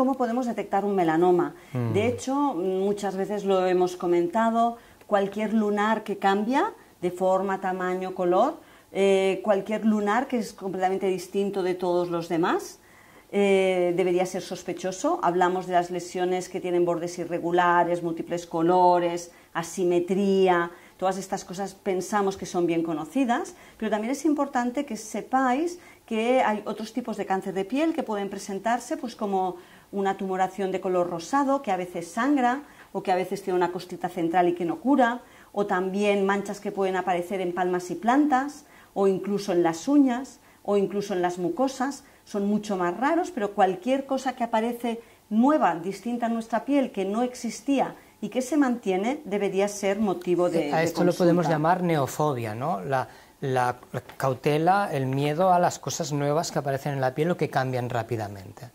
cómo podemos detectar un melanoma. Mm. De hecho, muchas veces lo hemos comentado, cualquier lunar que cambia de forma, tamaño, color, eh, cualquier lunar que es completamente distinto de todos los demás, eh, debería ser sospechoso. Hablamos de las lesiones que tienen bordes irregulares, múltiples colores, asimetría, todas estas cosas pensamos que son bien conocidas, pero también es importante que sepáis que hay otros tipos de cáncer de piel que pueden presentarse pues como una tumoración de color rosado que a veces sangra o que a veces tiene una costita central y que no cura, o también manchas que pueden aparecer en palmas y plantas, o incluso en las uñas, o incluso en las mucosas, son mucho más raros, pero cualquier cosa que aparece nueva, distinta a nuestra piel, que no existía y que se mantiene, debería ser motivo de... A esto lo podemos llamar neofobia, ¿no? la cautela, el miedo a las cosas nuevas que aparecen en la piel o que cambian rápidamente.